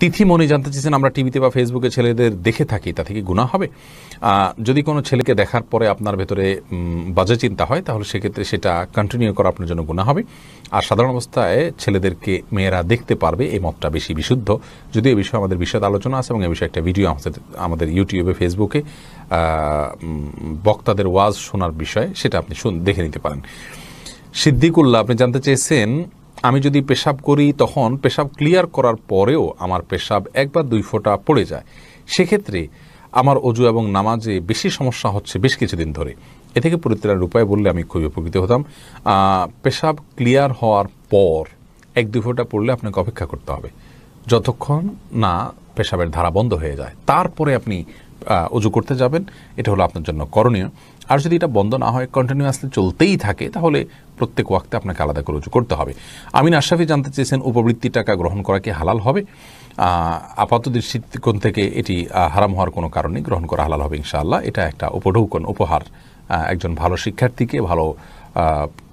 তিথি মনে জানতে চেয়েছেন আমরা টিভিতে বা ফেসবুকে ছেলেদের দেখে থাকি তা থেকে গুণা হবে যদি কোনো ছেলেকে দেখার পরে আপনার ভেতরে বাজে চিন্তা হয় তাহলে সেক্ষেত্রে সেটা কন্টিনিউ করা আপনার জন্য গুণা হবে আর সাধারণ অবস্থায় ছেলেদেরকে মেয়েরা দেখতে পারবে এই মতটা বেশি বিশুদ্ধ যদি এ বিষয়ে আমাদের বিশদ আলোচনা আছে এবং এ বিষয়ে একটা ভিডিও আমাদের আমাদের ইউটিউবে ফেসবুকে বক্তাদের ওয়াজ শোনার বিষয়ে সেটা আপনি দেখে নিতে পারেন সিদ্দিকুল্লাহ আপনি জানতে চেয়েছেন আমি যদি পেশাব করি তখন পেশাব ক্লিয়ার করার পরেও আমার পেশাব এক বা দুই ফোঁটা পড়ে যায় সেক্ষেত্রে আমার অজু এবং নামাজে বেশি সমস্যা হচ্ছে বেশ কিছুদিন ধরে এ থেকে পরিত্রাণের উপায় বললে আমি খুবই উপকৃত হতাম পেশাব ক্লিয়ার হওয়ার পর এক দুই ফোঁটা পড়লে আপনাকে অপেক্ষা করতে হবে যতক্ষণ না পেশাবের ধারা বন্ধ হয়ে যায় তারপরে আপনি উজু করতে যাবেন এটা হলো আপনার জন্য করণীয় আর যদি এটা বন্ধ না হয় কন্টিনিউয়াসলি চলতেই থাকে তাহলে প্রত্যেক ওয়াক্তে আপনাকে আলাদা করে উজু করতে হবে আমিন আশরাফি জানতে চেয়েছেন উপবৃত্তি টাকা গ্রহণ করা কি হালাল হবে আপাত দৃষ্টিকোণ থেকে এটি হারাম হওয়ার কোনো কারণে গ্রহণ করা হালাল হবে ইনশাআল্লাহ এটা একটা উপঢৌকন উপহার একজন ভালো শিক্ষার্থীকে ভালো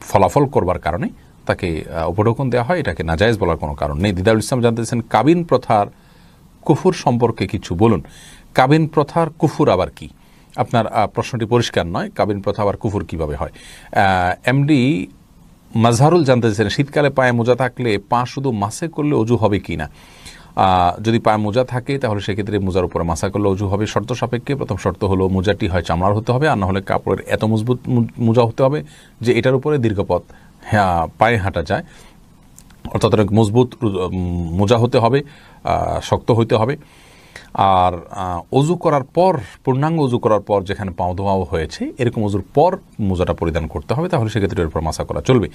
ফলাফল করবার কারণে তাকে উপঢৌকন দেওয়া হয় এটাকে নাজায়জ বলার কোনো কারণ নেই দিদারুল ইসলাম জানতেছেন কাবিন প্রথার কুফুর সম্পর্কে কিছু বলুন কাবিন প্রথার কুফুর আবার কি আপনার প্রশ্নটি পরিষ্কার নয় কাবিন প্রথা আবার কুফুর কিভাবে হয় এমডি মাজহারুল জানতে চাইছেন শীতকালে পায়ে মোজা থাকলে পা শুধু মাসে করলে অজু হবে কি না যদি পায়ে মোজা থাকে তাহলে সেক্ষেত্রে মোজার উপরে মাসা করলে অজু হবে শর্ত সাপেক্ষে প্রথম শর্ত হলো মোজাটি হয় চামড়ার হতে হবে আর নাহলে কাপড়ের এত মজবুত মোজা হতে হবে যে এটার উপরে দীর্ঘপথ হ্যাঁ পায়ে হাঁটা যায় অর্থাৎ অনেক মজবুত মোজা হতে হবে শক্ত হইতে হবে আর অজু করার পর পূর্ণাঙ্গ অজু করার পর যেখানে পাও ধোয়াও হয়েছে এরকম অজুর পর মোজাটা পরিধান করতে হবে তাহলে সেক্ষেত্রে এর উপর মাসা করা চলবে